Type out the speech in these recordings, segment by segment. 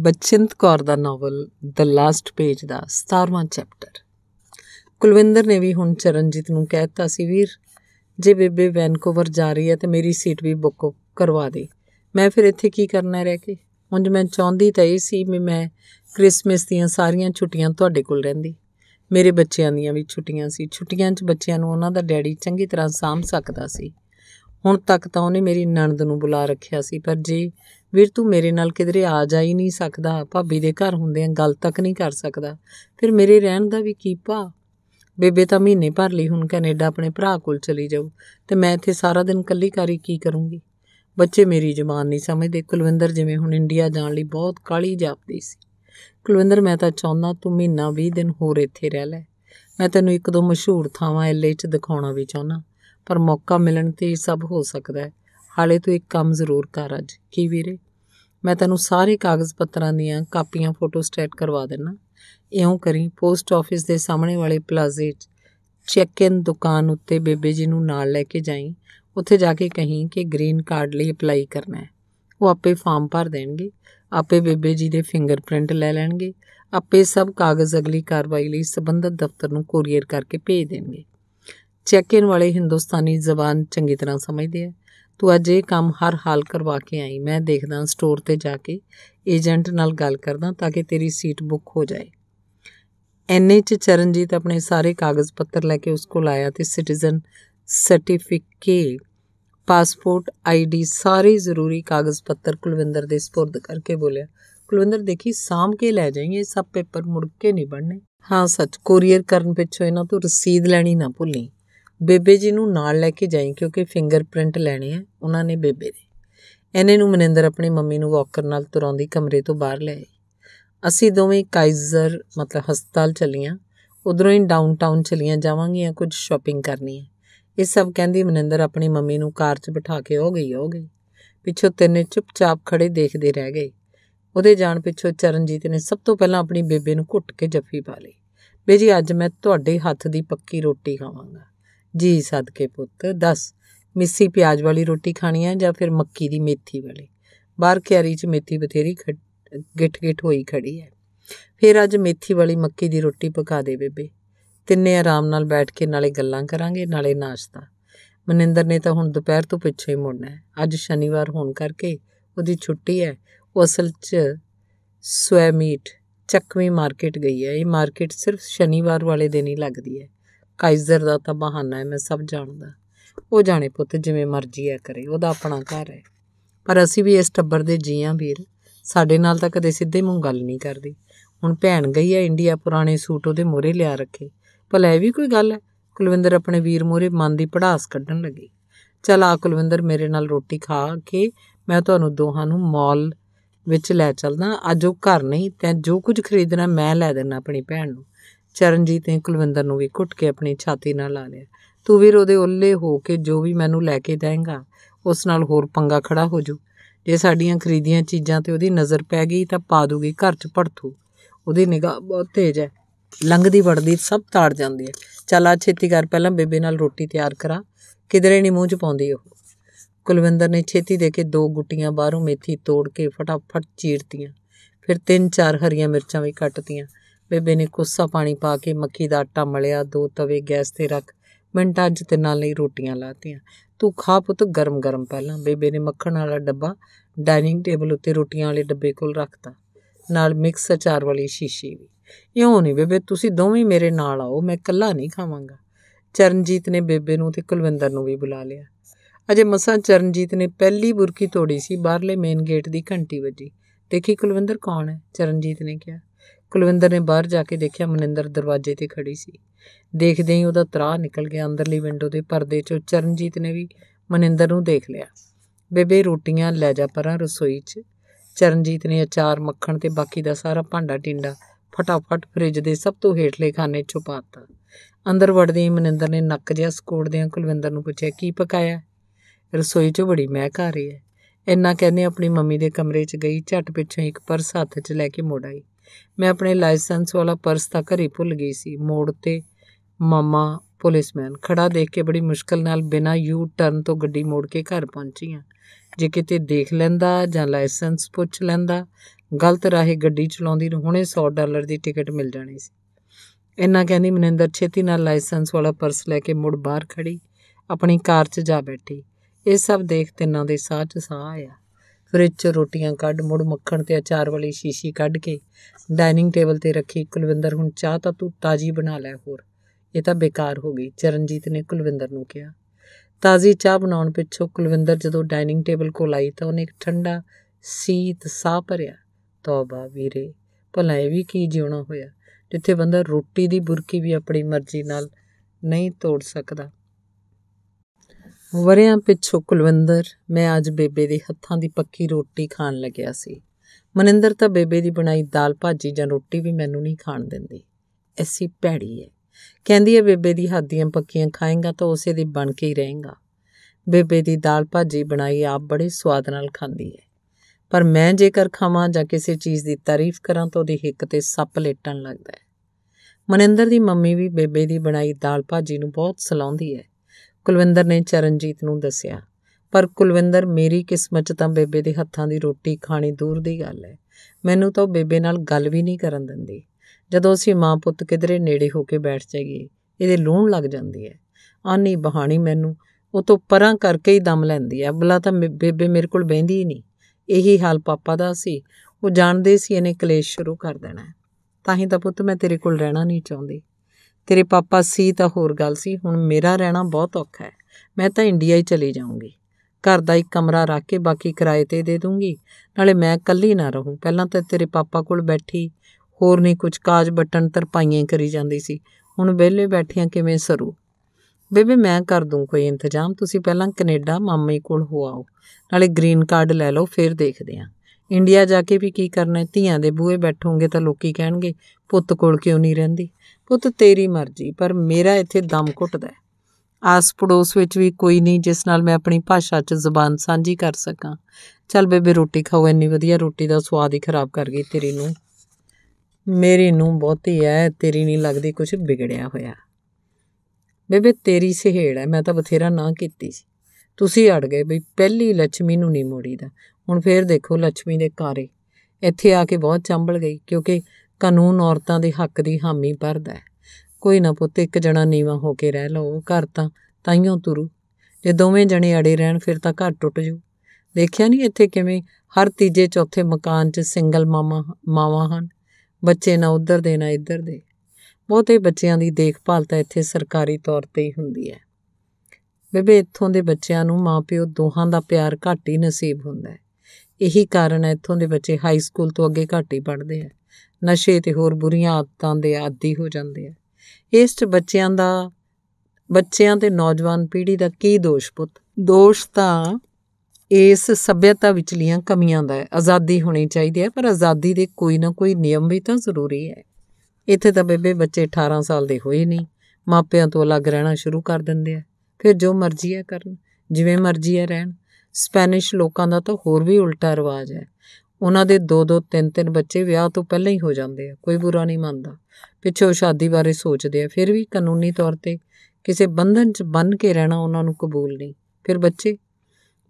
ਬਚਿੰਤ ਕੌਰ ਦਾ novel the last page ਦਾ 17ਵਾਂ ਚੈਪਟਰ ਕੁਲਵਿੰਦਰ ਨੇ ਵੀ ਹੁਣ ਚਰਨਜੀਤ ਨੂੰ ਕਹਿਤਾ ਸੀ ਵੀਰ ਜੇ ਬੇਬੇ ਵੈਨਕੂਵਰ ਜਾ ਰਹੀ ਹੈ ਤੇ ਮੇਰੀ ਸੀਟ ਵੀ ਬੁੱਕ ਕਰਵਾ ਦੇ ਮੈਂ ਫਿਰ ਇੱਥੇ ਕੀ ਕਰਨਾ ਰਹਿ ਕੇ ਉਂਝ ਮੈਂ ਚਾਹੁੰਦੀ ਤਾਂ ਇਹ ਸੀ ਵੀ ਮੈਂ ਕ੍ਰਿਸਮਸ ਦੀਆਂ ਸਾਰੀਆਂ ਛੁੱਟੀਆਂ ਤੁਹਾਡੇ ਕੋਲ ਰਹਿੰਦੀ ਮੇਰੇ ਬੱਚਿਆਂ ਦੀਆਂ ਵੀ ਛੁੱਟੀਆਂ ਸੀ ਛੁੱਟੀਆਂ 'ਚ ਬੱਚਿਆਂ ਨੂੰ ਉਹਨਾਂ ਦਾ ਡੈਡੀ ਚੰਗੀ ਤਰ੍ਹਾਂ ਸਾਂਭ ਸਕਦਾ ਸੀ ਹੁਣ ਤੱਕ ਤਾਂ ਉਹਨੇ ਮੇਰੀ ਨਣਦ ਨੂੰ ਬੁਲਾ ਰੱਖਿਆ ਸੀ ਪਰ ਜੇ ਵੀਰ ਤੂੰ ਮੇਰੇ ਨਾਲ ਕਿਧਰੇ ਆ ਜਾ ਹੀ ਨਹੀਂ ਸਕਦਾ ਭਾਬੀ ਦੇ ਘਰ ਹੁੰਦੇ ਆ ਗੱਲ ਤੱਕ ਨਹੀਂ ਕਰ ਸਕਦਾ ਫਿਰ ਮੇਰੇ ਰਹਿਣ ਦਾ ਵੀ ਕੀ ਪਾ ਬੇਬੇ ਤਾਂ ਮਹੀਨੇ ਭਰ ਲਈ ਹੁਣ ਕੈਨੇਡਾ ਆਪਣੇ ਭਰਾ ਕੋਲ ਚਲੀ ਜਾਊ ਤੇ ਮੈਂ ਇੱਥੇ ਸਾਰਾ ਦਿਨ ਇਕੱਲੀ ਕੱਲੀਕਾਰੀ ਕੀ ਕਰੂੰਗੀ ਬੱਚੇ ਮੇਰੀ ਜਮਾਨ ਨਹੀਂ ਸਮਝਦੇ ਕੁਲਵਿੰਦਰ ਜਿਵੇਂ ਹੁਣ ਇੰਡੀਆ ਜਾਣ ਲਈ ਬਹੁਤ ਕਾਲੀ ਜਾਪਦੀ ਸੀ ਕੁਲਵਿੰਦਰ ਮੈਂ ਤਾਂ ਚਾਹੁੰਦਾ ਤੂੰ ਮਹੀਨਾ 20 ਦਿਨ ਹੋਰ ਇੱਥੇ ਰਹਿ ਲੈ ਮੈਂ ਤੈਨੂੰ ਇੱਕ ਦੋ ਮਸ਼ਹੂਰ ਥਾਵਾਂ ਐਲਏ 'ਚ ਦਿਖਾਉਣਾ ਵੀ ਚਾਹੁੰਦਾ ਪਰ ਮੌਕਾ ਮਿਲਣ ਤੇ ਸਭ ਹੋ ਸਕਦਾ ਹੈ ਹਾਲੇ ਤੂੰ ਇੱਕ ਕੰਮ ਜ਼ਰੂਰ ਕਰ ਅੱਜ ਕੀ ਵੀਰੇ ਮੈਂ ਤੈਨੂੰ ਸਾਰੇ ਕਾਗਜ਼ ਪੱਤਰਾਂ ਦੀਆਂ ਕਾਪੀਆਂ ਫੋਟੋ ਸਟੇਟ ਕਰਵਾ ਦੇਣਾ ਇਉਂ ਕਰੀ ਪੋਸਟ ਆਫਿਸ ਦੇ ਸਾਹਮਣੇ ਵਾਲੇ ਪਲਾਜ਼ੇ 'ਚ ਚੈੱਕ-ਇਨ ਦੁਕਾਨ ਉੱਤੇ ਬੇਬੇ ਜੀ ਨੂੰ ਨਾਲ ਲੈ ਕੇ ਜਾਈ ਉੱਥੇ ਜਾ ਕੇ ਕਹੀਂ ਕਿ ਗ੍ਰੀਨ ਕਾਰਡ ਲਈ ਅਪਲਾਈ ਕਰਨਾ ਹੈ ਉਹ ਆਪੇ ਫਾਰਮ ਭਰ ਦੇਣਗੇ ਆਪੇ ਬੇਬੇ ਜੀ ਦੇ ਫਿੰਗਰਪ੍ਰਿੰਟ ਲੈ ਲੈਣਗੇ ਆਪੇ ਸਭ ਕਾਗਜ਼ ਅਗਲੀ ਕਾਰਵਾਈ ਲਈ ਸਬੰਧਤ ਦਫ਼ਤਰ ਨੂੰ ਕੋਰੀਅਰ ਕਰਕੇ ਭੇਜ ਦੇਣਗੇ ਚੈੱਕ-ਇਨ ਵਾਲੇ ਹਿੰਦੁਸਤਾਨੀ ਜ਼ਬਾਨ ਚੰਗੀ ਤਰ੍ਹਾਂ ਸਮਝਦੇ ਆ ਤੂੰ ਅੱਜ ਇਹ ਕੰਮ ਹਰ ਹਾਲ ਕਰਵਾ ਕੇ ਆਈ ਮੈਂ ਦੇਖਦਾ ਸਟੋਰ ਤੇ ਜਾ ਕੇ ਏਜੰਟ ਨਾਲ ਗੱਲ ਕਰਦਾ ਤਾਂ ਕਿ ਤੇਰੀ ਸੀਟ ਬੁੱਕ ਹੋ ਜਾਏ ਐਨੇ ਚ ਚਰਨਜੀਤ ਆਪਣੇ ਸਾਰੇ ਕਾਗਜ਼ ਪੱਤਰ ਲੈ ਕੇ ਉਸ ਕੋਲ ਆਇਆ ਤੇ ਸਿਟੀਜ਼ਨ ਸਰਟੀਫਿਕੇਟ ਪਾਸਪੋਰਟ ਆਈਡੀ ਸਾਰੇ ਜ਼ਰੂਰੀ ਕਾਗਜ਼ ਪੱਤਰ ਕੁਲਵਿੰਦਰ ਦੇ سپرد ਕਰਕੇ ਬੋਲਿਆ ਕੁਲਵਿੰਦਰ ਦੇਖੀ ਸਾਮ ਕੇ ਲੈ ਜਾਈਏ ਸਭ ਪੇਪਰ ਮੁੜ ਕੇ ਨਹੀਂ ਬਣਨੇ ਹਾਂ ਸੱਚ ਕੋਰੀਅਰ ਕਰਨ ਪਿੱਛੋਂ ਇਹਨਾਂ ਤੋਂ ਰਸੀਦ ਲੈਣੀ ਨਾ ਭੁੱਲੀ ਬੇਬੇ ਜੀ ਨੂੰ ਨਾਲ ਲੈ ਕੇ ਜਾਈ ਕਿਉਂਕਿ ਫਿੰਗਰਪ੍ਰਿੰਟ ਲੈਣੇ ਆ ਉਹਨਾਂ ਨੇ ਬੇਬੇ ਦੇ ਐਨੇ ਨੂੰ ਮਨਿੰਦਰ ਆਪਣੀ ਮੰਮੀ ਨੂੰ ਵਾਕਰ ਨਾਲ ਤੁਰਾਉਂਦੀ ਕਮਰੇ ਤੋਂ ਬਾਹਰ ਲੈ ਆਈ ਅਸੀਂ ਦੋਵੇਂ ਕਾਈਜ਼ਰ ਮਤਲਬ ਹਸਪਤਾਲ ਚਲੀਆਂ ਉਧਰੋਂ ਹੀ ਡਾਊਨਟਾਊਨ ਚਲੀਆਂ ਜਾਵਾਂਗੀਆਂ ਕੁਝ ਸ਼ਾਪਿੰਗ ਕਰਨੀ ਹੈ ਇਹ ਸਭ ਕਹਿੰਦੀ ਮਨਿੰਦਰ ਆਪਣੀ ਮੰਮੀ ਨੂੰ ਕਾਰ 'ਚ ਬਿਠਾ ਕੇ ਹੋ ਗਈ ਹੋ ਗਈ ਪਿੱਛੋਂ ਤਿੰਨੇ ਚੁੱਪਚਾਪ ਖੜੇ ਦੇਖਦੇ ਰਹਿ ਗਏ ਉਹਦੇ ਜਾਣ ਪਿੱਛੋਂ ਚਰਨਜੀਤ ਨੇ ਸਭ ਤੋਂ ਪਹਿਲਾਂ ਆਪਣੀ ਬੇਬੇ ਨੂੰ ਘੁੱਟ ਕੇ ਜੱਫੀ ਪਾ ਲਈ ਬੇਜੀ ਅੱਜ ਮੈਂ ਤੁਹਾਡੇ ਹੱਥ ਦੀ ਪੱਕੀ ਰੋਟੀ ਖਾਵਾਂਗਾ ਜੀ ਸਦਕੇ ਪੁੱਤ ਦੱਸ ਮਿੱਸੀ ਪਿਆਜ਼ ਵਾਲੀ ਰੋਟੀ ਖਾਣੀ ਆ ਜਾਂ ਫਿਰ ਮੱਕੀ ਦੀ ਮੇਥੀ ਵਾਲੀ ਬਾਹਰ ਕਿਆਰੀ 'ਚ ਮੇਥੀ ਬਥੇਰੀ ਗਿੱਠ-ਗਿੱਠ ਹੋਈ ਖੜੀ ਹੈ ਫਿਰ ਅੱਜ ਮੇਥੀ ਵਾਲੀ ਮੱਕੀ ਦੀ ਰੋਟੀ ਪਕਾ ਦੇ ਬੇਬੇ ਤਿੰਨੇ ਆਰਾਮ ਨਾਲ ਬੈਠ ਕੇ ਨਾਲੇ ਗੱਲਾਂ ਕਰਾਂਗੇ ਨਾਲੇ ਨਾਸ਼ਤਾ ਮਨਿੰਦਰ ਨੇ ਤਾਂ ਹੁਣ ਦੁਪਹਿਰ ਤੋਂ ਪਿੱਛੇ ਹੀ ਮੁੜਨਾ ਹੈ ਅੱਜ ਸ਼ਨੀਵਾਰ ਹੋਣ ਕਰਕੇ ਉਹਦੀ ਛੁੱਟੀ ਹੈ ਉਹ ਅਸਲ 'ਚ ਸਵੈ ਮੀਟ ਚੱਕਵੀ ਮਾਰਕੀਟ ਗਈ ਹੈ ਇਹ ਮਾਰਕੀਟ ਸਿਰਫ ਸ਼ਨੀਵਾਰ ਵਾਲੇ ਦਿਨ ਹੀ ਲੱਗਦੀ ਹੈ ਕਾਈਜ਼ਰ ਦਾ ਤਾਂ ਬਹਾਨਾ ਹੈ ਮੈਂ ਸਭ ਜਾਣਦਾ ਉਹ ਜਾਣੇ ਪੁੱਤ ਜਿਵੇਂ ਮਰਜ਼ੀ ਆ ਕਰੇ ਉਹਦਾ ਆਪਣਾ ਘਰ ਹੈ ਪਰ ਅਸੀਂ ਵੀ ਇਸ ਟੱਬਰ ਦੇ ਜੀ ਆ ਵੀਰ ਸਾਡੇ ਨਾਲ ਤਾਂ ਕਦੇ ਸਿੱਧੇ ਮੂੰਹ ਗੱਲ ਨਹੀਂ ਕਰਦੀ ਹੁਣ ਭੈਣ ਗਈ ਆ ਇੰਡੀਆ ਪੁਰਾਣੇ ਸੂਟ ਉਹਦੇ ਮੋਰੇ ਲਿਆ ਰੱਖੇ ਭਲਾ ਇਹ ਵੀ ਕੋਈ ਗੱਲ ਹੈ ਕੁਲਵਿੰਦਰ ਆਪਣੇ ਵੀਰ ਮੋਰੇ ਮਨ ਦੀ ਪੜਾਸ ਕੱਢਣ ਲੱਗੇ ਚਲ ਆ ਕੁਲਵਿੰਦਰ ਮੇਰੇ ਨਾਲ ਰੋਟੀ ਖਾ ਕੇ ਮੈਂ ਤੁਹਾਨੂੰ ਦੋਹਾਂ ਨੂੰ ਮਾਲ ਵਿੱਚ ਲੈ ਚੱਲਦਾ ਅੱਜ ਉਹ ਘਰ ਨਹੀਂ ਤੈਂ ਜੋ ਕੁਝ ਖਰੀਦਣਾ ਮੈਂ ਲੈ ਦੇਣਾ ਆਪਣੀ ਭੈਣ ਨੂੰ ਚਰਨਜੀਤ ਨੇ ਕੁਲਵਿੰਦਰ ਨੂੰ ਵੀ ਘੁੱਟ ਕੇ ਆਪਣੀ ਛਾਤੀ ਨਾਲ ਲਾ ਲਿਆ ਤੂੰ ਵੀਰ ਉਹਦੇ ਉੱਲੇ ਹੋ ਕੇ ਜੋ ਵੀ ਮੈਨੂੰ ਲੈ ਕੇ ਦੇਂਗਾ ਉਸ ਨਾਲ ਹੋਰ ਪੰਗਾ ਖੜਾ ਹੋ ਜੂ ਜੇ ਸਾਡੀਆਂ ਖਰੀਦੀਆਂ ਚੀਜ਼ਾਂ ਤੇ ਉਹਦੀ ਨਜ਼ਰ ਪੈ ਗਈ ਤਾਂ ਪਾ ਦੂਗੀ ਘਰ 'ਚ ਪੜਥੂ ਉਹਦੀ ਨਿਗਾਹ ਬਹੁਤ ਤੇਜ਼ ਹੈ ਲੰਗਦੀ ਵੜਦੀ ਸਭ ਤਾੜ ਜਾਂਦੀ ਹੈ ਚੱਲ ਆ ਛੇਤੀ ਕਰ ਪਹਿਲਾਂ ਬੇਬੇ ਨਾਲ ਰੋਟੀ ਤਿਆਰ ਕਰਾ ਕਿਧਰੇ ਨਹੀਂ ਮੂੰਹ 'ਚ ਪਾਉਂਦੀ ਉਹ ਕੁਲਵਿੰਦਰ ਨੇ ਛੇਤੀ ਦੇ ਕੇ ਦੋ ਗੁੱਟੀਆਂ ਬਾਹਰੋਂ ਮੇਥੀ ਤੋੜ ਕੇ ਫਟਾਫਟ ਚੀਰਤੀਆਂ ਫਿਰ ਤਿੰਨ ਚਾਰ ਹਰੀਆਂ ਮਿਰਚਾਂ ਵੀ ਕੱਟਤੀਆਂ ਬੇਬੇ ਨੇ ਕੁੱਸਾ ਪਾਣੀ ਪਾ ਕੇ ਮੱਕੀ ਦਾ ਆਟਾ ਮਲਿਆ ਦੋ ਤਵੇ ਗੈਸ ਤੇ ਰੱਖ ਮਿੰਟਾਂ ਤੇ ਨਾਲ ਲਈ ਰੋਟੀਆਂ ਲਾਤੀਆਂ ਤੂੰ ਖਾ ਪੁੱਤ ਗਰਮ-ਗਰਮ ਪਹਿਲਾਂ ਬੇਬੇ ਨੇ ਮੱਖਣ ਵਾਲਾ ਡੱਬਾ ਡਾਈਨਿੰਗ ਟੇਬਲ ਉੱਤੇ ਰੋਟੀਆਂ ਵਾਲੇ ਡੱਬੇ ਕੋਲ ਰੱਖਤਾ ਨਾਲ ਮਿਕਸ ਅਚਾਰ ਵਾਲੀ ਸ਼ੀਸ਼ੀ ਵੀ ਇਉਂ ਨਹੀਂ ਬੇਬੇ ਤੁਸੀਂ ਦੋਵੇਂ ਮੇਰੇ ਨਾਲ ਆਓ ਮੈਂ ਇਕੱਲਾ ਨਹੀਂ ਖਾਵਾਂਗਾ ਚਰਨਜੀਤ ਨੇ ਬੇਬੇ ਨੂੰ ਤੇ ਕੁਲਵਿੰਦਰ ਨੂੰ ਵੀ ਬੁਲਾ ਲਿਆ ਅਜੇ ਮਸਾਂ ਚਰਨਜੀਤ ਨੇ ਪਹਿਲੀ ਬੁਰਕੀ ਤੋੜੀ ਸੀ ਬਾਹਰਲੇ ਮੇਨ ਗੇਟ ਦੀ ਘੰਟੀ ਵੱਜੀ ਦੇਖੀ ਕੁਲਵਿੰਦਰ ਕੌਣ ਹੈ ਚਰਨਜੀਤ ਨੇ ਕਿਹਾ ਕੁਲਵਿੰਦਰ ਨੇ ਬਾਹਰ ਜਾ ਕੇ ਦੇਖਿਆ ਮਨਿੰਦਰ ਦਰਵਾਜ਼ੇ ਤੇ ਖੜੀ ਸੀ ਦੇਖਦੇ ਹੀ ਉਹਦਾ ਤਰਾਹ ਨਿਕਲ ਗਿਆ ਅੰਦਰਲੀ ਵਿੰਡੋ ਦੇ ਪਰਦੇ 'ਚੋਂ ਚਰਨਜੀਤ ਨੇ ਵੀ ਮਨਿੰਦਰ ਨੂੰ ਦੇਖ ਲਿਆ ਬੇਬੇ ਰੋਟੀਆਂ ਲੈ ਜਾ ਪਰਾਂ ਰਸੋਈ 'ਚ ਚਰਨਜੀਤ ਨੇ ਅਚਾਰ ਮੱਖਣ ਤੇ ਬਾਕੀ ਦਾ ਸਾਰਾ ਭਾਂਡਾ ਟਿੰਡਾ ਫਟਾਫਟ ਫ੍ਰਿਜ ਦੇ ਸਭ ਤੋਂ ਹੇਠਲੇ ਖਾਨੇ ਪਾ ਦਿੱਤਾ ਅੰਦਰ ਵੜਦੇ ਹੀ ਮਨਿੰਦਰ ਨੇ ਨੱਕ ਜਿਹਾ ਸਕੋੜਦਿਆਂ ਕੁਲਵਿੰਦਰ ਨੂੰ ਪੁੱਛਿਆ ਕੀ ਪਕਾਇਆ ਰਸੋਈ 'ਚ ਬੜੀ ਮਹਿਕ ਆ ਰਹੀ ਹੈ ਇੰਨਾ ਕਹਿੰਦੇ ਆਪਣੀ ਮੰਮੀ ਦੇ ਕਮਰੇ 'ਚ ਗਈ ਝਟ ਪਿੱਛੋਂ ਇੱਕ ਪਰਸ ਹੱਥ 'ਚ ਲੈ ਕੇ ਮੋੜਾਈ ਆਈ ਮੈਂ ਆਪਣੇ ਲਾਇਸੈਂਸ ਵਾਲਾ ਪਰਸ ਤਾਂ ਘਰੇ ਭੁੱਲ ਗਈ ਸੀ ਮੋੜ ਤੇ ਮਾਮਾ ਪੁਲਿਸਮੈਨ ਖੜਾ ਦੇਖ ਕੇ ਬੜੀ ਮੁਸ਼ਕਲ ਨਾਲ ਬਿਨਾ ਯੂ ਟਰਨ ਤੋਂ ਗੱਡੀ ਮੋੜ ਕੇ ਘਰ ਪਹੁੰਚੀ ਆ ਜੇ ਕਿਤੇ ਦੇਖ ਲੈਂਦਾ ਜਾਂ ਲਾਇਸੈਂਸ ਪੁੱਛ ਲੈਂਦਾ ਗਲਤ ਰਾਹੇ ਗੱਡੀ ਚਲਾਉਂਦੀ ਨੂੰ ਹੁਣੇ 100 ਡਾਲਰ ਦੀ ਟਿਕਟ ਮਿਲ ਜਾਣੀ ਸੀ ਇੰਨਾ ਕਹਿੰਦੀ ਮਨਿੰਦਰ ਛੇਤੀ ਨਾਲ ਲਾਇਸੈਂਸ ਵਾਲਾ ਪਰਸ ਲੈ ਕੇ ਮੁੜ ਬਾਹਰ ਖੜੀ ਆਪਣੀ ਕਾਰ 'ਚ ਜਾ ਬੈਠੀ ਇਹ ਸਭ ਦੇਖ ਤਿੰਨਾਂ ਦੇ ਸਾਹ 'ਚ ਸਾਹ ਆਇਆ ਫ੍ਰਿਜ 'ਚ ਰੋਟੀਆਂ ਕੱਢ ਮੁੜ ਮੱਖਣ ਤੇ ਅਚਾਰ ਵਾਲੀ ਸ਼ੀਸ਼ੀ ਕੱਢ ਕੇ ਡਾਈਨਿੰਗ ਟੇਬਲ ਤੇ ਰੱਖੀ ਕੁਲਵਿੰਦਰ ਹੁਣ ਚਾਹ ਤਾਂ ਤੂੰ ਤਾਜ਼ੀ ਬਣਾ ਲੈ ਹੋਰ ਇਹ ਤਾਂ ਬੇਕਾਰ ਹੋ ਗਈ ਚਰਨਜੀਤ ਨੇ ਕੁਲਵਿੰਦਰ ਨੂੰ ਕਿਹਾ ਤਾਜ਼ੀ ਚਾਹ ਬਣਾਉਣ ਪਿੱਛੋਂ ਕੁਲਵਿੰਦਰ ਜਦੋਂ ਡਾਈਨਿੰਗ ਟੇਬਲ ਕੋਲ ਆਈ ਤਾਂ ਉਹਨੇ ਇੱਕ ਠੰਡਾ ਸੀਤ ਸਾਹ ਭਰਿਆ ਤੌਬਾ ਵੀਰੇ ਭਲਾ ਇਹ ਵੀ ਕੀ ਜਿਉਣਾ ਹੋਇਆ ਜਿੱਥੇ ਬੰਦਾ ਰੋਟੀ ਦੀ ਬੁਰਕੀ ਵੀ ਆਪਣੀ ਮਰਜ਼ੀ ਨਾਲ ਨਹੀਂ ਤੋੜ ਸਕਦਾ ਵਰਿਆਂ ਪਿੱਛੋਂ ਕੁਲਵੰਦਰ ਮੈਂ ਅੱਜ ਬੇਬੇ ਦੇ ਹੱਥਾਂ ਦੀ ਪੱਕੀ ਰੋਟੀ ਖਾਣ ਲੱਗਿਆ ਸੀ ਮਨਿੰਦਰ ਤਾਂ ਬੇਬੇ ਦੀ ਬਣਾਈ ਦਾਲ ਭਾਜੀ ਜਾਂ ਰੋਟੀ ਵੀ ਮੈਨੂੰ ਨਹੀਂ ਖਾਣ ਦਿੰਦੀ ਐਸੀ ਭੈੜੀ ਹੈ ਕਹਿੰਦੀ ਹੈ ਬੇਬੇ ਦੀ ਹੱਦੀਆਂ ਪੱਕੀਆਂ ਖਾਏਗਾ ਤਾਂ ਉਸੇ ਦੀ ਬਣ ਕੇ ਹੀ ਰਹੇਗਾ ਬੇਬੇ ਦੀ ਦਾਲ ਭਾਜੀ ਬਣਾਈ ਆਪ ਬੜੇ ਸਵਾਦ ਨਾਲ ਖਾਂਦੀ ਹੈ ਪਰ ਮੈਂ ਜੇਕਰ ਖਾਵਾਂ ਜਾਂ ਕਿਸੇ ਚੀਜ਼ ਦੀ ਤਾਰੀਫ ਕਰਾਂ ਤਾਂ ਉਹਦੀ ਹਿੱਕ ਤੇ ਸੱਪ ਲੇਟਣ ਲੱਗਦਾ ਹੈ ਮਨਿੰਦਰ ਦੀ ਮੰਮੀ ਵੀ ਬੇਬੇ ਦੀ ਬਣਾਈ ਦਾਲ ਭਾਜੀ ਨੂੰ ਬਹੁਤ ਸਲਾਉਂਦੀ ਹੈ ਕੁਲਵਿੰਦਰ ਨੇ ਚਰਨਜੀਤ ਨੂੰ ਦੱਸਿਆ ਪਰ ਕੁਲਵਿੰਦਰ ਮੇਰੀ ਕਿਸਮਤ ਤਾਂ ਬੇਬੇ ਦੇ ਹੱਥਾਂ ਦੀ ਰੋਟੀ ਖਾਣੀ ਦੂਰ ਦੀ ਗੱਲ ਹੈ ਮੈਨੂੰ ਤਾਂ ਬੇਬੇ ਨਾਲ ਗੱਲ ਵੀ ਨਹੀਂ ਕਰਨ ਦਿੰਦੀ ਜਦੋਂ ਅਸੀਂ ਮਾਂ ਪੁੱਤ ਕਿਧਰੇ ਨੇੜੇ ਹੋ ਕੇ ਬੈਠ ਜਾਈਏ ਇਹਦੇ ਲੂਣ ਲੱਗ ਜਾਂਦੀ ਹੈ ਆਨੀ ਬਹਾਣੀ ਮੈਨੂੰ ਉਹ ਤੋਂ ਪਰਾਂ ਕਰਕੇ ਹੀ ਦਮ ਲੈਂਦੀ ਹੈ ਬਲਾ ਤਾਂ ਬੇਬੇ ਮੇਰੇ ਕੋਲ ਬੈਂਦੀ ਹੀ ਨਹੀਂ ਇਹੀ ਹਾਲ ਪਾਪਾ ਦਾ ਸੀ ਉਹ ਜਾਣਦੇ ਸੀ ਇਹਨੇ ਕਲੇਸ਼ ਸ਼ੁਰੂ ਕਰ ਦੇਣਾ ਤਾਂ ਹੀ ਤਾਂ ਪੁੱਤ ਮੈਂ ਤੇਰੇ ਕੋਲ ਰਹਿਣਾ ਨਹੀਂ ਚਾਹੁੰਦੀ ਤੇਰੇ ਪਾਪਾ ਸੀ ਤਾਂ ਹੋਰ ਗੱਲ ਸੀ ਹੁਣ ਮੇਰਾ ਰਹਿਣਾ ਬਹੁਤ ਔਖਾ ਹੈ ਮੈਂ ਤਾਂ ਇੰਡੀਆ ਹੀ ਚਲੀ ਜਾਊਂਗੀ ਘਰ ਦਾ ਇੱਕ ਕਮਰਾ ਰੱਖ ਕੇ ਬਾਕੀ ਕਿਰਾਏ ਤੇ ਦੇ ਦੂੰਗੀ ਨਾਲੇ ਮੈਂ ਇਕੱਲੀ ਨਾ ਰਹੂੰ ਪਹਿਲਾਂ ਤਾਂ ਤੇਰੇ ਪਾਪਾ ਕੋਲ ਬੈਠੀ ਹੋਰ ਨਹੀਂ ਕੁਝ ਕਾਜ ਬਟਨ ਤਰਪਾਈਆਂ ਕਰੀ ਜਾਂਦੀ ਸੀ ਹੁਣ ਵਿਹਲੇ ਬੈਠਿਆਂ ਕਿਵੇਂ ਸਰੂ ਬੇਬੇ ਮੈਂ ਕਰ ਦੂੰ ਕੋਈ ਇੰਤਜ਼ਾਮ ਤੁਸੀਂ ਪਹਿਲਾਂ ਕੈਨੇਡਾ ਮਾਮੇ ਕੋਲ ਹੋ ਆਓ ਨਾਲੇ ਗ੍ਰੀਨ ਕਾਰਡ ਲੈ ਲਓ ਫਿਰ ਦੇਖਦੇ ਆਂ ਇੰਡੀਆ ਜਾ ਕੇ ਵੀ ਕੀ ਕਰਨਾ ਧੀਆਂ ਦੇ ਬੂਹੇ ਬੈਠੋਗੇ ਤਾਂ ਲੋਕੀ ਕਹਿਣਗੇ ਪੁੱਤ ਕੋਲ ਕਿਉਂ ਨਹੀਂ ਰਹਿੰਦੀ ਪੁੱਤ ਤੇਰੀ ਮਰਜ਼ੀ ਪਰ ਮੇਰਾ ਇੱਥੇ ਦਮ ਘੁੱਟਦਾ ਹੈ ਆਸ ਪੜੋਸ ਵਿੱਚ ਵੀ ਕੋਈ ਨਹੀਂ ਜਿਸ ਨਾਲ ਮੈਂ ਆਪਣੀ ਭਾਸ਼ਾ 'ਚ ਜ਼ੁਬਾਨ ਸਾਂਝੀ ਕਰ ਸਕਾਂ ਚੱਲ ਬੇਬੇ ਰੋਟੀ ਖਾਓ ਇੰਨੀ ਵਧੀਆ ਰੋਟੀ ਦਾ ਸਵਾਦ ਹੀ ਖਰਾਬ ਕਰ ਗਈ ਤੇਰੀ ਨੂੰ ਮੇਰੀ ਨੂੰ ਬਹੁਤੀ ਐ ਤੇਰੀ ਨਹੀਂ ਲੱਗਦੀ ਕੁਝ ਵਿਗੜਿਆ ਹੋਇਆ ਬੇਬੇ ਤੇਰੀ ਸਹੇੜ ਐ ਮੈਂ ਤਾਂ ਬਥੇਰਾ ਨਾ ਕੀਤੀ ਸੀ ਤੁਸੀਂ ਅੜ ਗਏ ਬਈ ਪਹਿਲੀ ਲక్ష్ਮੀ ਨੂੰ ਨਹੀਂ ਮੋੜੀਦਾ ਹੁਣ ਫੇਰ ਦੇਖੋ ਲక్ష్ਮੀ ਦੇ ਕਾਰੇ ਇੱਥੇ ਆ ਕੇ ਬਹੁਤ ਚੰਬਲ ਗਈ ਕਿਉਂਕਿ ਕਾਨੂੰਨ ਔਰਤਾਂ ਦੇ ਹੱਕ ਦੀ ਹਾਮੀ ਭਰਦਾ ਹੈ ਕੋਈ ਨਾ ਪੁੱਤ ਇੱਕ ਜਣਾ ਨੀਵਾ ਹੋ ਕੇ ਰਹਿ ਲਓ ਘਰ ਤਾਂ ਤਾਈਓ ਤੁਰੂ ਜੇ ਦੋਵੇਂ ਜਣੇ ਅੜੇ ਰਹਿਣ ਫਿਰ ਤਾਂ ਘਰ ਟੁੱਟ ਜੂ ਦੇਖਿਆ ਨਹੀਂ ਇੱਥੇ ਕਿਵੇਂ ਹਰ ਤੀਜੇ ਚੌਥੇ ਮਕਾਨ 'ਚ ਸਿੰਗਲ ਮਾਮਾ ਮਾਵਾਂ ਹਨ ਬੱਚੇ ਨਾ ਉਧਰ ਦੇ ਨਾ ਇੱਧਰ ਦੇ ਬਹੁਤੇ ਬੱਚਿਆਂ ਦੀ ਦੇਖਭਾਲ ਤਾਂ ਇੱਥੇ ਸਰਕਾਰੀ ਤੌਰ ਤੇ ਹੀ ਹੁੰਦੀ ਹੈ ਬੇਬੇ ਇੱਥੋਂ ਦੇ ਬੱਚਿਆਂ ਨੂੰ ਮਾਪਿਓ ਦੋਹਾਂ ਦਾ ਪਿਆਰ ਘੱਟ ਹੀ ਨਸੀਬ ਹੁੰਦਾ ਹੈ ਇਹੀ ਕਾਰਨ ਹੈ ਇੱਥੋਂ ਦੇ ਬੱਚੇ ਹਾਈ ਸਕੂਲ ਤੋਂ ਅੱਗੇ ਘੱਟ ਹੀ ਪੜ੍ਹਦੇ ਆ ਨਸ਼ੇ ਤੇ ਹੋਰ ਬੁਰੀਆਂ ਆਦਤਾਂ ਦੇ ਆਦੀ ਹੋ ਜਾਂਦੇ ਆ ਇਸ 'ਚ ਬੱਚਿਆਂ ਦਾ ਬੱਚਿਆਂ ਤੇ ਨੌਜਵਾਨ ਪੀੜ੍ਹੀ ਦਾ ਕੀ ਦੋਸ਼ ਪੁੱਤ ਦੋਸ਼ ਤਾਂ ਇਸ ਸਭਿਅਤਾ ਵਿਚਲੀਆਂ ਕਮੀਆਂ ਦਾ ਹੈ ਆਜ਼ਾਦੀ ਹੋਣੀ ਚਾਹੀਦੀ ਹੈ ਪਰ ਆਜ਼ਾਦੀ ਦੇ ਕੋਈ ਨਾ ਕੋਈ ਨਿਯਮ ਵੀ ਤਾਂ ਜ਼ਰੂਰੀ ਹੈ ਇੱਥੇ ਤਾਂ ਬੇਬੇ ਬੱਚੇ 18 ਸਾਲ ਦੇ ਹੋਏ ਨਹੀਂ ਮਾਪਿਆਂ ਤੋਂ ਅਲੱਗ ਰਹਿਣਾ ਸ਼ੁਰੂ ਕਰ ਦਿੰਦੇ ਆ ਫਿਰ ਜੋ ਮਰਜ਼ੀ ਹੈ ਕਰਨ ਜਿਵੇਂ ਮਰਜ਼ੀ ਹੈ ਰਹਿਣ ਸਪੈਨਿਸ਼ ਲੋਕਾਂ ਦਾ ਤਾਂ ਹੋਰ ਵੀ ਉਲਟਾ ਰਿਵਾਜ ਹੈ ਉਹਨਾਂ ਦੇ ਦੋ ਦੋ ਤਿੰਨ ਤਿੰਨ ਬੱਚੇ ਵਿਆਹ ਤੋਂ ਪਹਿਲਾਂ ਹੀ ਹੋ ਜਾਂਦੇ ਆ ਕੋਈ ਬੁਰਾ ਨਹੀਂ ਮੰਨਦਾ ਪਿੱਛੋਂ ਸ਼ਾਦੀ ਬਾਰੇ ਸੋਚਦੇ ਆ ਫਿਰ ਵੀ ਕਾਨੂੰਨੀ ਤੌਰ ਤੇ ਕਿਸੇ ਬੰਧਨ 'ਚ ਬੰਨ ਕੇ ਰਹਿਣਾ ਉਹਨਾਂ ਨੂੰ ਕਬੂਲ ਨਹੀਂ ਫਿਰ ਬੱਚੇ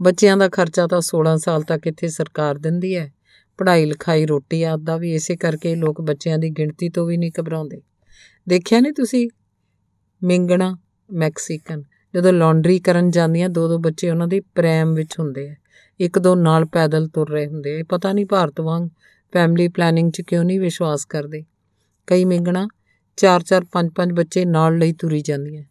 ਬੱਚਿਆਂ ਦਾ ਖਰਚਾ ਤਾਂ 16 ਸਾਲ ਤੱਕ ਇੱਥੇ ਸਰਕਾਰ ਦਿੰਦੀ ਹੈ ਪੜ੍ਹਾਈ ਲਿਖਾਈ ਰੋਟੀ ਆਦ ਦਾ ਵੀ ਇਸੇ ਕਰਕੇ ਲੋਕ ਬੱਚਿਆਂ ਦੀ ਗਿਣਤੀ ਤੋਂ ਵੀ ਨਹੀਂ ਘਬਰਾਉਂਦੇ ਦੇਖਿਆ ਨਹੀਂ ਤੁਸੀਂ ਮਿੰਗਣਾ ਮੈਕਸੀਕਨ ਜਦੋਂ ਲਾਂਡਰੀ ਕਰਨ ਜਾਂਦੀਆਂ ਦੋ ਦੋ ਬੱਚੇ ਉਹਨਾਂ ਦੇ ਪ੍ਰੇਮ ਵਿੱਚ ਹੁੰਦੇ ਆ ਇੱਕ ਦੋ ਨਾਲ ਪੈਦਲ ਤੁਰ ਰਹੇ ਹੁੰਦੇ ਆ ਪਤਾ ਨਹੀਂ ਭਾਰਤ ਵਾਂਗ ਫੈਮਿਲੀ ਪਲੈਨਿੰਗ 'ਚ ਕਿਉਂ ਨਹੀਂ ਵਿਸ਼ਵਾਸ ਕਰਦੇ ਕਈ ਮਿੰਗਣਾ ਚਾਰ-ਚਾਰ ਪੰਜ-ਪੰਜ ਬੱਚੇ ਨਾਲ ਲਈ ਤੁਰੀ ਜਾਂਦੀਆਂ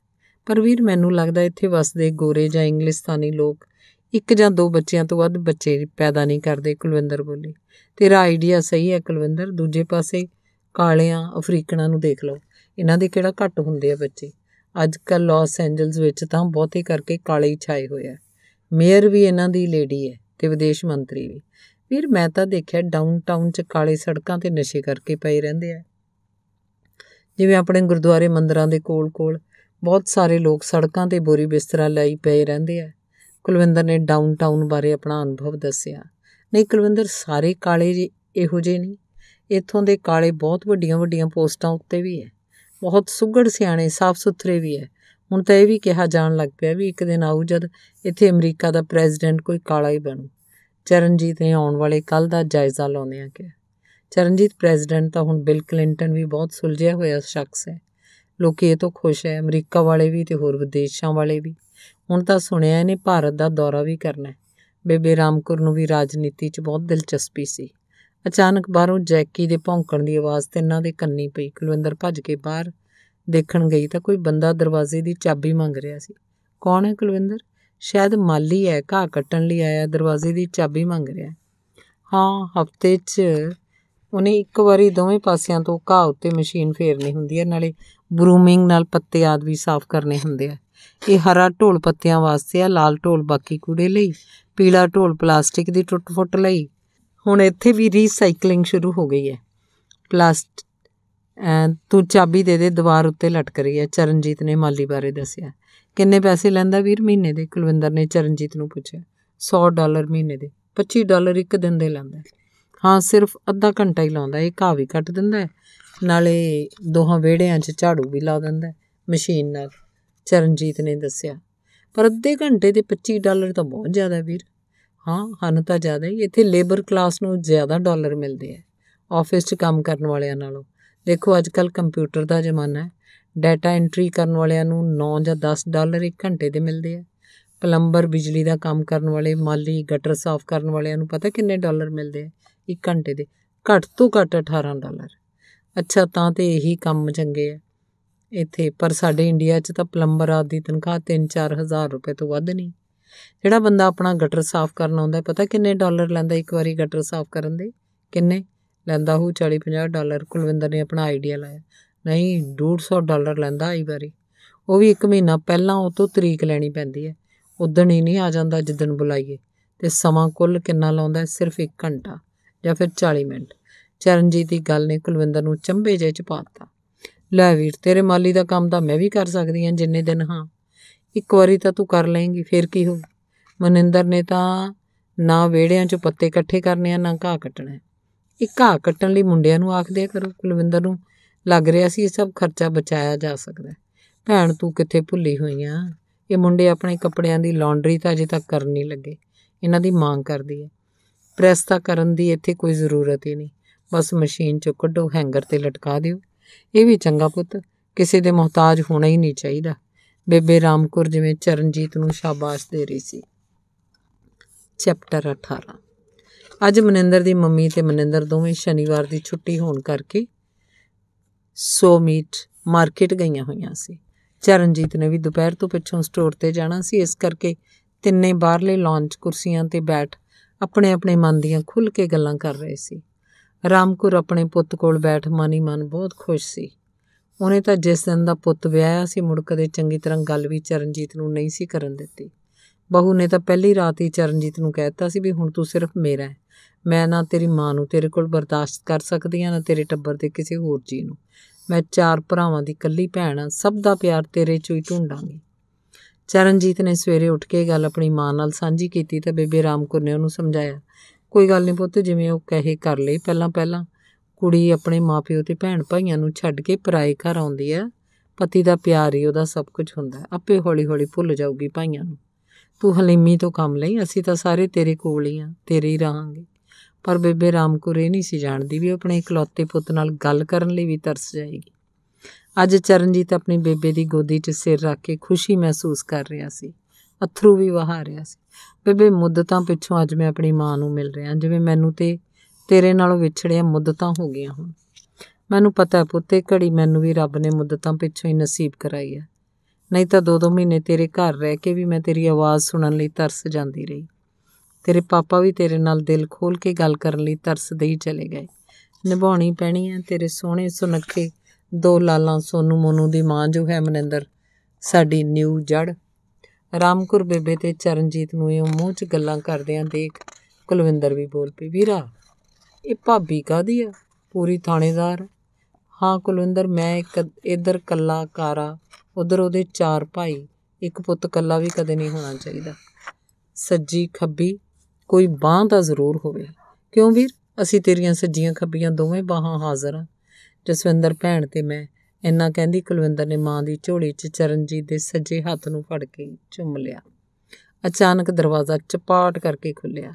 ਪਰ ਵੀਰ ਮੈਨੂੰ ਲੱਗਦਾ ਇੱਥੇ ਵਸਦੇ ਗੋਰੇ ਜਾਂ ਇੰਗਲਿਸ਼ਤਾਨੀ ਲੋਕ ਇੱਕ ਜਾਂ ਦੋ ਬੱਚਿਆਂ ਤੋਂ ਵੱਧ ਬੱਚੇ ਪੈਦਾ ਨਹੀਂ ਕਰਦੇ ਕੁਲਵਿੰਦਰ ਬੋਲੀ ਤੇਰਾ ਆਈਡੀਆ ਸਹੀ ਹੈ ਕੁਲਵਿੰਦਰ ਦੂਜੇ ਪਾਸੇ ਕਾਲਿਆਂ ਅਫਰੀਕਨਾਂ ਨੂੰ ਦੇਖ ਲਓ ਇਹਨਾਂ ਦੇ ਕਿਹੜਾ ਘੱਟ ਹੁੰਦੇ ਆ ਬੱਚੇ ਅੱਜ ਕੱਲ ਲਾਸ ਐਂਜਲਸ ਵਿੱਚ ਤਾਂ ਬਹੁਤੇ ਕਰਕੇ ਕਾਲੇ ਹੀ ਛਾਏ ਆ ਮੇਅਰ ਵੀ ਇਹਨਾਂ ਦੀ ਲੇਡੀ ਹੈ ਤੇ ਵਿਦੇਸ਼ ਮੰਤਰੀ ਵੀ ਵੀਰ ਮੈਂ ਤਾਂ ਦੇਖਿਆ ਡਾਊਨਟਾਊਨ 'ਚ ਕਾਲੇ ਸੜਕਾਂ ਤੇ ਨਸ਼ੇ ਕਰਕੇ ਪਏ ਰਹਿੰਦੇ ਆ ਜਿਵੇਂ ਆਪਣੇ ਗੁਰਦੁਆਰੇ ਮੰਦਰਾਂ ਦੇ ਕੋਲ-ਕੋਲ ਬਹੁਤ ਸਾਰੇ ਲੋਕ ਸੜਕਾਂ ਤੇ ਬੋਰੀ ਬਿਸਤਰਾ ਲਈ ਪਏ ਰਹਿੰਦੇ ਆ ਕੁਲਵਿੰਦਰ ਨੇ ਡਾਊਨਟਾਊਨ ਬਾਰੇ ਆਪਣਾ ਅਨੁਭਵ ਦੱਸਿਆ ਨਹੀਂ ਕੁਲਵਿੰਦਰ ਸਾਰੇ ਕਾਲੇ ਜੀ ਇਹੋ ਜਿਹੇ ਨਹੀਂ ਇੱਥੋਂ ਦੇ ਕਾਲੇ ਬਹੁਤ ਵੱਡੀਆਂ ਵੱਡੀਆਂ ਪੋਸਟਾਂ ਉੱਤੇ ਵੀ ਹੈ ਬਹੁਤ ਸੁਗੜ ਸਿਆਣੇ ਸਾਫ਼ ਸੁਥਰੇ ਵੀ ਹੈ ਹੁਣ ਤਾਂ ਇਹ ਵੀ ਕਿਹਾ ਜਾਣ ਲੱਗ ਪਿਆ ਵੀ ਇੱਕ ਦਿਨ ਆਊ ਜਦ ਇੱਥੇ ਅਮਰੀਕਾ ਦਾ ਪ੍ਰੈਜ਼ੀਡੈਂਟ ਕੋਈ ਕਾਲਾ ਹੀ ਬਣੂ ਚਰਨਜੀਤ ਨੇ ਆਉਣ ਵਾਲੇ ਕੱਲ ਦਾ ਜਾਇਜ਼ਾ ਲਾਉਂਦੇ ਆ ਕਿ ਚਰਨਜੀਤ ਪ੍ਰੈਜ਼ੀਡੈਂਟ ਤਾਂ ਹੁਣ ਬਿਲ ਕਲਿੰਟਨ ਵੀ ਬਹੁਤ ਸੁਲਝਿਆ ਹੋਇਆ ਸ਼ਖਸ ਹੈ ਲੋਕੀ ਇਹ ਤੋਂ ਖੁਸ਼ ਹੈ ਅਮਰੀਕਾ ਵਾਲੇ ਵੀ ਤੇ ਹੋਰ ਵਿਦੇਸ਼ਾਂ ਵਾਲੇ ਵੀ ਹੁਣ ਤਾਂ ਸੁਣਿਆ ਇਹਨੇ ਭਾਰਤ ਦਾ ਦੌਰਾ ਵੀ ਕਰਨਾ ਬੇਬੇ ਰਾਮਕੁਰ ਨੂੰ ਵੀ ਰਾਜਨੀਤੀ 'ਚ ਬਹੁਤ ਦਿਲਚਸਪੀ ਸੀ ਅਚਾਨਕ ਬਾਹਰੋਂ ਜੈਕੀ ਦੇ ਭੌਂਕਣ ਦੀ ਆਵਾਜ਼ ਤੇ ਇਹਨਾਂ ਦੇ ਕੰਨੀ ਪਈ ਕੁਲਵਿੰਦਰ ਭੱਜ ਕੇ ਬਾਹਰ ਦੇਖਣ ਗਈ ਤਾਂ ਕੋਈ ਬੰਦਾ ਦਰਵਾਜ਼ੇ ਦੀ ਚਾਬੀ ਮੰਗ ਰਿਹਾ ਸੀ ਕੌਣ ਹੈ ਕੁਲਵਿੰਦਰ ਸ਼ਾਇਦ ਮਾਲੀ ਹੈ ਘਾਹ ਕੱਟਣ ਲਈ ਆਇਆ ਦਰਵਾਜ਼ੇ ਦੀ ਚਾਬੀ ਮੰਗ ਰਿਹਾ ਹਾਂ ਹਫਤੇ 'ਚ ਉਹਨੇ ਇੱਕ ਵਾਰੀ ਦੋਵੇਂ ਪਾਸਿਆਂ ਤੋਂ ਘਾਹ ਉੱਤੇ ਮਸ਼ੀਨ ਫੇਰਨੀ ਹੁੰਦੀ ਹੈ ਨਾਲੇ ਬਰੂਮਿੰਗ ਨਾਲ ਪੱਤੇ ਆਦ ਵੀ ਸਾਫ਼ ਕਰਨੇ ਹੁੰਦੇ ਆ ਇਹ ਹਰਾ ਢੋਲ ਪੱਤਿਆਂ ਵਾਸਤੇ ਆ ਲਾਲ ਢੋਲ ਬਾਕੀ ਕੂੜੇ ਲਈ ਪੀਲਾ ਢੋਲ ਪਲਾਸਟਿਕ ਦੀ ਟੁੱਟ-ਫੁੱਟ ਲਈ ਹੁਣ ਇੱਥੇ ਵੀ ਰੀਸਾਈਕਲਿੰਗ ਸ਼ੁਰੂ ਹੋ ਗਈ ਹੈ ਪਲਾਸਟ ਤੂੰ ਚਾਬੀ ਦੇ ਦੇ ਦੀਵਾਰ ਉੱਤੇ ਲਟਕ ਰਹੀ ਹੈ ਚਰਨਜੀਤ ਨੇ ਮਾਲੀ ਬਾਰੇ ਦੱਸਿਆ ਕਿੰਨੇ ਪੈਸੇ ਲੈਂਦਾ ਵੀਰ ਮਹੀਨੇ ਦੇ ਕੁਲਵਿੰਦਰ ਨੇ ਚਰਨਜੀਤ ਨੂੰ ਪੁੱਛਿਆ 100 ਡਾਲਰ ਮਹੀਨੇ ਦੇ 25 ਡਾਲਰ ਇੱਕ ਦਿਨ ਦੇ ਲੈਂਦਾ ਹਾਂ ਸਿਰਫ ਅੱਧਾ ਘੰਟਾ ਹੀ ਲਾਉਂਦਾ ਇਹ ਘਾਹ ਵੀ ਕੱਟ ਦਿੰਦਾ ਨਾਲੇ ਦੋਹਾਂ ਵੇੜਿਆਂ 'ਚ ਝਾੜੂ ਵੀ ਲਾ ਦਿੰਦਾ ਮਸ਼ੀਨ ਨਾਲ ਚਰਨਜੀਤ ਨੇ ਦੱਸਿਆ ਪਰ ਅੱਧੇ ਘੰਟੇ ਦੇ 25 ਡਾਲਰ ਤਾਂ ਬਹੁਤ ਜ਼ਿਆਦਾ ਵੀਰ ਹਾਂ ਹਨ ਤਾਂ ਜ਼ਿਆਦਾ ਹੀ ਇੱਥੇ ਲੇਬਰ ਕਲਾਸ ਨੂੰ ਜ਼ਿਆਦਾ ਡਾਲਰ ਮਿਲਦੇ ਆ ਆਫਿਸ 'ਚ ਕੰਮ ਕਰਨ ਵਾਲਿਆਂ ਨਾਲੋਂ ਦੇਖੋ ਅੱਜ ਕੱਲ ਕੰਪਿਊਟਰ ਦਾ ਜ਼ਮਾਨਾ ਹੈ ਡਾਟਾ ਐਂਟਰੀ ਕਰਨ ਵਾਲਿਆਂ ਨੂੰ 9 ਜਾਂ 10 ਡਾਲਰ ਇੱਕ ਘੰਟੇ ਦੇ ਮਿਲਦੇ ਆ ਪਲੰਬਰ ਬਿਜਲੀ ਦਾ ਕੰਮ ਕਰਨ ਵਾਲੇ ਮਾਲੀ ਗਟਰ ਸਾਫ਼ ਕਰਨ ਵਾਲਿਆਂ ਨੂੰ ਪਤਾ ਕਿੰਨੇ ਡਾਲਰ ਮਿਲਦੇ ਆ ਇੱਕ ਘੰਟੇ ਦੇ ਘੱਟ ਤੋਂ ਘੱਟ 18 ਡਾਲਰ ਅੱਛਾ ਤਾਂ ਤੇ ਇਹੀ ਕੰਮ ਚੰਗੇ ਆ ਇੱਥੇ ਪਰ ਸਾਡੇ ਇੰਡੀਆ 'ਚ ਤਾਂ ਪਲੰਬਰ ਦੀ ਤਨਖਾਹ 3-4000 ਰੁਪਏ ਤੋਂ ਵੱਧ ਨਹੀਂ ਜਿਹੜਾ ਬੰਦਾ ਆਪਣਾ ਗਟਰ ਸਾਫ਼ ਕਰਨ ਆਉਂਦਾ ਪਤਾ ਕਿੰਨੇ ਡਾਲਰ ਲੈਂਦਾ ਇੱਕ ਵਾਰੀ ਗਟਰ ਸਾਫ਼ ਕਰਨ ਦੇ ਕਿੰਨੇ ਲੈਂਦਾ ਹੂ 40-50 ਡਾਲਰ ਕੁਲਵਿੰਦਰ ਨੇ ਆਪਣਾ ਆਈਡੀਆ ਲਾਇਆ ਨਹੀਂ 150 ਡਾਲਰ ਲੈਂਦਾ ਆਈ ਵਾਰੀ ਉਹ ਵੀ 1 ਮਹੀਨਾ ਪਹਿਲਾਂ ਉਹ ਤੋਂ ਤਰੀਕ ਲੈਣੀ ਪੈਂਦੀ ਹੈ ਉਦੋਂ ਹੀ ਨਹੀਂ ਆ ਜਾਂਦਾ ਜਿੱਦਣ ਬੁਲਾਈਏ ਤੇ ਸਮਾਂ ਕੁੱਲ ਕਿੰਨਾ ਲਾਉਂਦਾ ਸਿਰਫ 1 ਘੰਟਾ ਜਾਂ ਫਿਰ 40 ਮਿੰਟ ਚਰਨਜੀਤ ਦੀ ਗੱਲ ਨੇ ਕੁਲਵਿੰਦਰ ਨੂੰ ਚੰਬੇ ਜੇ ਚ ਪਾਤਾ ਲੈ ਵੀਰ ਤੇਰੇ ਮਾਲੀ ਦਾ ਕੰਮ ਤਾਂ ਮੈਂ ਵੀ ਕਰ ਸਕਦੀ ਹਾਂ ਜਿੰਨੇ ਦਿਨ ਹਾਂ ਇੱਕ ਵਾਰੀ ਤਾਂ ਤੂੰ ਕਰ ਲਏਂਗੀ ਫਿਰ ਕੀ ਹੋ ਮਨਿੰਦਰ ਨੇ ਤਾਂ ਨਾ ਵੇੜਿਆਂ 'ਚ ਪੱਤੇ ਇਕੱਠੇ ਕਰਨੇ ਆ ਨਾ ਘਾਹ ਕੱਟਣਾ ਇਹ ਘਾਹ ਕੱਟਣ ਲਈ ਮੁੰਡਿਆਂ ਨੂੰ ਆਖਦੇ ਕਰੋ ਕੁਲਵਿੰਦਰ ਨੂੰ ਲੱਗ ਰਿਹਾ ਸੀ ਇਹ ਸਭ ਖਰਚਾ ਬਚਾਇਆ ਜਾ ਸਕਦਾ ਭੈਣ ਤੂੰ ਕਿੱਥੇ ਭੁੱਲੀ ਹੋਈਆਂ ਇਹ ਮੁੰਡੇ ਆਪਣੇ ਕੱਪੜਿਆਂ ਦੀ ਲਾਂਡਰੀ ਤਾਂ ਅਜੇ ਤੱਕ ਕਰਨ ਨਹੀਂ ਲੱਗੇ ਇਹਨਾਂ ਦੀ ਮੰਗ ਕਰਦੀ ਹੈ ਪ੍ਰੈਸ ਤਾਂ ਕਰਨ ਦੀ ਇੱਥੇ ਕੋਈ ਜ਼ਰੂਰਤ ਹੀ ਨਹੀਂ ਬਸ ਮਸ਼ੀਨ ਚੋਂ ਕੱਢੋ ਹੈਂਗਰ ਤੇ ਲਟਕਾ ਦਿਓ ਇਹ ਵੀ ਚੰਗਾ ਪੁੱਤ ਕਿਸੇ ਦੇ ਮੁਹਤਾਜ ਹੋਣਾ ਹੀ ਨਹੀਂ ਚਾਹੀਦਾ ਬੇਬੇ ਰਾਮਕੁਰ ਜਿਵੇਂ ਚਰਨਜੀਤ ਨੂੰ ਸ਼ਾਬਾਸ਼ ਦੇ ਰਹੀ ਸੀ ਚੈਪਟਰ 18 ਅੱਜ ਮਨਿੰਦਰ ਦੀ ਮੰਮੀ ਤੇ ਮਨਿੰਦਰ ਦੋਵੇਂ ਸ਼ਨੀਵਾਰ ਦੀ ਛੁੱਟੀ ਹੋਣ ਕਰਕੇ ਸੋ ਮੀਟ ਮਾਰਕੀਟ ਗਈਆਂ ਹੋਈਆਂ ਸੀ ਚਰਨਜੀਤ ਨੇ ਵੀ ਦੁਪਹਿਰ ਤੋਂ ਪਿੱਛੋਂ ਸਟੋਰ ਤੇ ਜਾਣਾ ਸੀ ਇਸ ਕਰਕੇ ਤਿੰਨੇ ਬਾਹਰਲੇ ਲੌਂਚ ਕੁਰਸੀਆਂ ਤੇ ਬੈਠ ਆਪਣੇ ਆਪਣੇ ਮਨ ਦੀਆਂ ਖੁੱਲ ਕੇ ਗੱਲਾਂ ਕਰ ਰਹੇ ਸੀ ਰਾਮਕੁਰ ਆਪਣੇ ਪੁੱਤ ਕੋਲ ਬੈਠ ਮਾਨੀ ਮਨ ਬਹੁਤ ਖੁਸ਼ ਸੀ ਉਹਨੇ ਤਾਂ ਜਿਸ ਦਿਨ ਦਾ ਪੁੱਤ ਵਿਆਹਿਆ ਸੀ ਮੁੜ ਕਦੇ ਚੰਗੀ ਤਰ੍ਹਾਂ ਗੱਲ ਵੀ ਚਰਨਜੀਤ ਨੂੰ ਨਹੀਂ ਸੀ ਕਰਨ ਦਿੱਤੀ ਬਹੂ ਨੇ ਤਾਂ ਪਹਿਲੀ ਰਾਤ ਹੀ ਚਰਨਜੀਤ ਨੂੰ ਕਹਿਤਾ ਸੀ ਵੀ ਹੁਣ ਤੂੰ ਸਿਰਫ ਮੇਰਾ ਹੈ ਮੈਂ ਨਾ ਤੇਰੀ ਮਾਂ ਨੂੰ ਤੇਰੇ ਕੋਲ ਬਰਦਾਸ਼ਤ ਕਰ ਸਕਦੀ ਆ ਨਾ ਤੇਰੇ ਟੱਬਰ ਦੇ ਕਿਸੇ ਹੋਰ ਜੀ ਨੂੰ ਮੈਂ ਚਾਰ ਭਰਾਵਾਂ ਦੀ ਇਕੱਲੀ ਭੈਣ ਆ ਸਭ ਦਾ ਪਿਆਰ ਤੇਰੇ ਚੋਂ ਹੀ ਢੂੰਡਾਂਗੀ ਚਰਨਜੀਤ ਨੇ ਸਵੇਰੇ ਉੱਠ ਕੇ ਗੱਲ ਆਪਣੀ ਮਾਂ ਨਾਲ ਸਾਂਝੀ ਕੀਤੀ ਤਾਂ ਬੇਬੇ ਰਾਮਕੁਰ ਨੇ ਉਹਨੂੰ ਸਮਝਾਇਆ ਕੋਈ ਗੱਲ ਨਹੀਂ ਪੁੱਤ ਜਿਵੇਂ ਉਹ ਕਹੇ ਕਰ ਲਈ ਪਹਿਲਾਂ ਪਹਿਲਾਂ ਕੁੜੀ ਆਪਣੇ ਮਾਪਿਓ ਤੇ ਭੈਣ ਭਾਈਆਂ ਨੂੰ ਛੱਡ ਕੇ ਪਰਾਏ ਘਰ ਆਉਂਦੀ ਹੈ ਪਤੀ ਦਾ ਪਿਆਰ ਹੀ ਉਹਦਾ ਸਭ ਕੁਝ ਹੁੰਦਾ ਆਪੇ ਹੌਲੀ-ਹੌਲੀ ਭੁੱਲ ਜਾਊਗੀ ਭਾਈਆਂ ਨੂੰ ਤੂੰ ਹਲੀਮੀ ਤੋਂ ਕੰਮ ਲਈ ਅਸੀਂ ਤਾਂ ਸਾਰੇ ਤੇਰੇ ਕੋਲ ਹੀ ਆ ਤੇਰੇ ਹੀ ਰਹਾਂਗੇ ਪਰ ਬੇਬੇ ਰਾਮਕੁਰ ਇਹ ਨਹੀਂ ਸੀ ਜਾਣਦੀ ਵੀ ਆਪਣੇ ਇਕਲੌਤੇ ਪੁੱਤ ਨਾਲ ਗੱਲ ਕਰਨ ਲਈ ਵੀ ਤਰਸ ਜਾਏਗੀ ਅੱਜ ਚਰਨਜੀਤ ਆਪਣੀ ਬੇਬੇ ਦੀ ਗੋਦੀ 'ਚ ਸਿਰ ਰੱਖ ਕੇ ਖੁਸ਼ੀ ਮਹਿਸੂਸ ਕਰ ਰਿਹਾ ਸੀ ਅਥਰੂ ਵੀ ਵਹਾ ਰਿਹਾ ਸੀ ਬੇਬੇ ਮੁੱਦਤਾਂ ਪਿੱਛੋਂ ਅੱਜ ਮੈਂ ਆਪਣੀ ਮਾਂ ਨੂੰ ਮਿਲ ਰਿਹਾ ਜਿਵੇਂ ਮੈਨੂੰ ਤੇ ਤੇਰੇ ਨਾਲੋਂ ਵਿਛੜਿਆ ਮੁੱਦਤਾਂ ਹੋ ਗਈਆਂ ਹੁਣ ਮੈਨੂੰ ਪਤਾ ਪੁੱਤੇ ਘੜੀ ਮੈਨੂੰ ਵੀ ਰੱਬ ਨੇ ਮੁੱਦਤਾਂ ਪਿੱਛੋਂ ਹੀ ਨਸੀਬ ਕਰਾਈ ਹੈ ਨਹੀਂ ਤਾਂ ਦੋ ਦੋ ਮਹੀਨੇ ਤੇਰੇ ਘਰ ਰਹਿ ਕੇ ਵੀ ਮੈਂ ਤੇਰੀ ਆਵਾਜ਼ ਸੁਣਨ ਲਈ ਤਰਸ ਜਾਂਦੀ ਰਹੀ ਤੇਰੇ ਪਾਪਾ ਵੀ ਤੇਰੇ ਨਾਲ ਦਿਲ ਖੋਲ ਕੇ ਗੱਲ ਕਰਨ ਲਈ ਤਰਸਦੇ ਹੀ ਚਲੇ ਗਏ ਨਿਭਾਉਣੀ ਪੈਣੀ ਹੈ ਤੇਰੇ ਸੋਹਣੇ ਸੁਨੱਖੇ ਦੋ ਲਾਲਾਂ ਸੋਨੂ ਮੋਨੂ ਦੀ ਮਾਂ ਜੋ ਹੈ ਮਨਿੰਦਰ ਸਾਡੀ ਨਿਊ ਜੜ ਰਾਮਕੁਰ ਬੇਬੇ ਤੇ ਚਰਨਜੀਤ ਨੂੰ ਇਹ ਮੂੰਹ 'ਚ ਗੱਲਾਂ ਕਰਦਿਆਂ ਦੇਖ ਕੁਲਵਿੰਦਰ ਵੀ ਬੋਲ ਪਈ ਵੀਰਾ ਇਹ ਭਾਬੀ ਕਾਦੀ ਆ ਪੂਰੀ ਥਾਣੇਦਾਰ ਹਾਂ ਕੁਲਵਿੰਦਰ ਮੈਂ ਇੱਕ ਇਧਰ ਕੱਲਾ ਕਾਰਾ ਉਧਰ ਉਹਦੇ ਚਾਰ ਭਾਈ ਇੱਕ ਪੁੱਤ ਕੱਲਾ ਵੀ ਕਦੇ ਨਹੀਂ ਹੋਣਾ ਚਾਹੀਦਾ ਸੱਜੀ ਖੱਬੀ ਕੋਈ ਬਾਹ ਤਾਂ ਜ਼ਰੂਰ ਹੋਵੇ ਕਿਉਂ ਵੀਰ ਅਸੀਂ ਤੇਰੀਆਂ ਸੱਜੀਆਂ ਖੱਬੀਆਂ ਦੋਵੇਂ ਬਾਹਾਂ ਹਾਜ਼ਰ ਹਾਂ ਜਸਵਿੰਦਰ ਭੈਣ ਤੇ ਮੈਂ ਇੰਨਾ ਕਹਿੰਦੀ ਕੁਲਵਿੰਦਰ ਨੇ ਮਾਂ ਦੀ ਝੋਲੀ 'ਚ ਚਰਨਜੀਤ ਦੇ ਸੱਜੇ ਹੱਥ ਨੂੰ ਫੜ ਕੇ ਚੁੰਮ ਲਿਆ ਅਚਾਨਕ ਦਰਵਾਜ਼ਾ ਚਪਾਟ ਕਰਕੇ ਖੁੱਲਿਆ